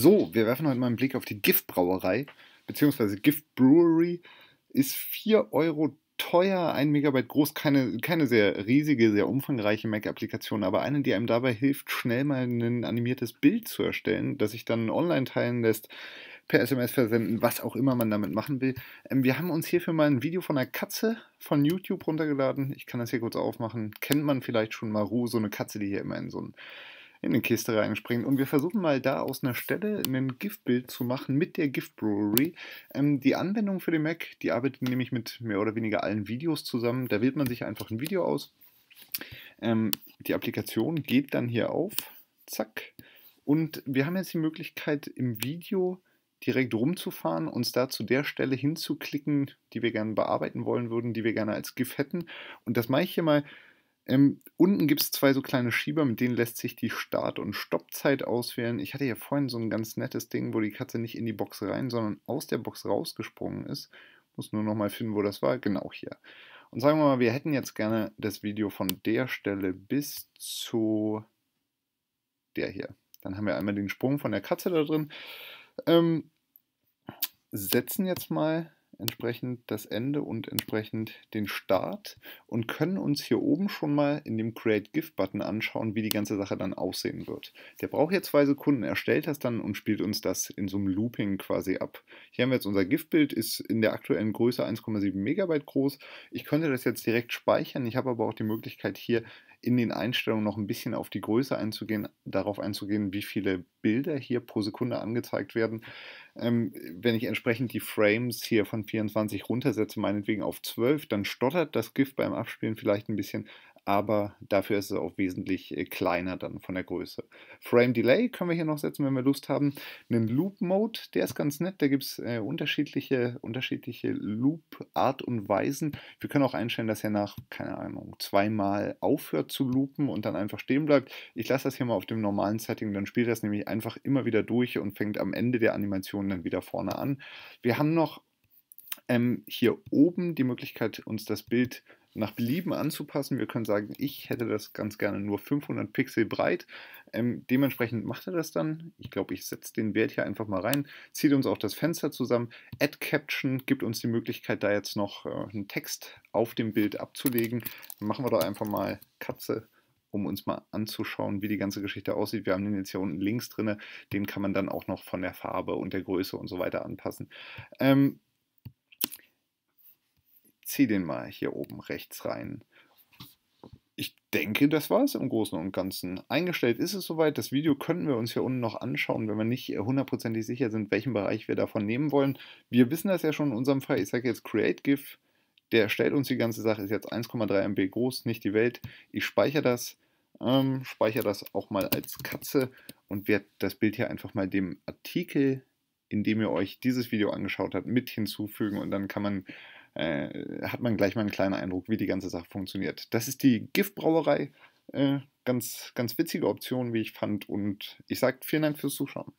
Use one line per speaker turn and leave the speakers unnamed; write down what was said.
So, wir werfen heute mal einen Blick auf die Giftbrauerei, beziehungsweise Gift Brewery. Ist 4 Euro teuer, 1 Megabyte groß, keine, keine sehr riesige, sehr umfangreiche Mac-Applikation, aber eine, die einem dabei hilft, schnell mal ein animiertes Bild zu erstellen, das sich dann online teilen lässt, per SMS versenden, was auch immer man damit machen will. Ähm, wir haben uns hierfür mal ein Video von einer Katze von YouTube runtergeladen. Ich kann das hier kurz aufmachen. Kennt man vielleicht schon Maru, so eine Katze, die hier immer in so einem in den Kiste reinspringen. Und wir versuchen mal da aus einer Stelle ein GIF-Bild zu machen mit der GIF Brewery. Ähm, die Anwendung für den Mac, die arbeitet nämlich mit mehr oder weniger allen Videos zusammen. Da wählt man sich einfach ein Video aus. Ähm, die Applikation geht dann hier auf. Zack. Und wir haben jetzt die Möglichkeit im Video direkt rumzufahren, uns da zu der Stelle hinzuklicken, die wir gerne bearbeiten wollen würden, die wir gerne als GIF hätten. Und das mache ich hier mal ähm, unten gibt es zwei so kleine Schieber, mit denen lässt sich die Start- und Stoppzeit auswählen. Ich hatte ja vorhin so ein ganz nettes Ding, wo die Katze nicht in die Box rein, sondern aus der Box rausgesprungen ist. Muss nur nochmal finden, wo das war. Genau hier. Und sagen wir mal, wir hätten jetzt gerne das Video von der Stelle bis zu der hier. Dann haben wir einmal den Sprung von der Katze da drin. Ähm, setzen jetzt mal entsprechend das Ende und entsprechend den Start und können uns hier oben schon mal in dem Create GIF Button anschauen, wie die ganze Sache dann aussehen wird. Der braucht jetzt zwei Sekunden, erstellt das dann und spielt uns das in so einem Looping quasi ab. Hier haben wir jetzt unser GIF-Bild, ist in der aktuellen Größe 1,7 Megabyte groß. Ich könnte das jetzt direkt speichern, ich habe aber auch die Möglichkeit hier in den Einstellungen noch ein bisschen auf die Größe einzugehen, darauf einzugehen, wie viele Bilder hier pro Sekunde angezeigt werden. Ähm, wenn ich entsprechend die Frames hier von 24 runtersetze, meinetwegen auf 12, dann stottert das Gift beim Abspielen vielleicht ein bisschen, aber dafür ist es auch wesentlich äh, kleiner dann von der Größe. Frame Delay können wir hier noch setzen, wenn wir Lust haben. Einen Loop Mode, der ist ganz nett, da gibt es äh, unterschiedliche, unterschiedliche Loop-Art und Weisen. Wir können auch einstellen, dass er nach, keine Ahnung, zweimal aufhört zu loopen und dann einfach stehen bleibt. Ich lasse das hier mal auf dem normalen Setting, dann spielt das nämlich einfach immer wieder durch und fängt am Ende der Animation dann wieder vorne an. Wir haben noch ähm, hier oben die Möglichkeit, uns das Bild nach Belieben anzupassen. Wir können sagen, ich hätte das ganz gerne nur 500 Pixel breit. Ähm, dementsprechend macht er das dann. Ich glaube, ich setze den Wert hier einfach mal rein, zieht uns auch das Fenster zusammen. Add Caption gibt uns die Möglichkeit, da jetzt noch äh, einen Text auf dem Bild abzulegen. Dann machen wir doch einfach mal Katze um uns mal anzuschauen, wie die ganze Geschichte aussieht. Wir haben den jetzt hier unten links drin, den kann man dann auch noch von der Farbe und der Größe und so weiter anpassen. Ähm, ziehe den mal hier oben rechts rein. Ich denke, das war es im Großen und Ganzen. Eingestellt ist es soweit. Das Video könnten wir uns hier unten noch anschauen, wenn wir nicht hundertprozentig sicher sind, welchen Bereich wir davon nehmen wollen. Wir wissen das ja schon in unserem Fall. Ich sage jetzt Create GIF. Der stellt uns die ganze Sache, ist jetzt 1,3 MB groß, nicht die Welt. Ich speichere das, ähm, speichere das auch mal als Katze und werde das Bild hier einfach mal dem Artikel, in dem ihr euch dieses Video angeschaut habt, mit hinzufügen. Und dann kann man äh, hat man gleich mal einen kleinen Eindruck, wie die ganze Sache funktioniert. Das ist die Giftbrauerei. Äh, ganz, ganz witzige Option, wie ich fand. Und ich sage vielen Dank fürs Zuschauen.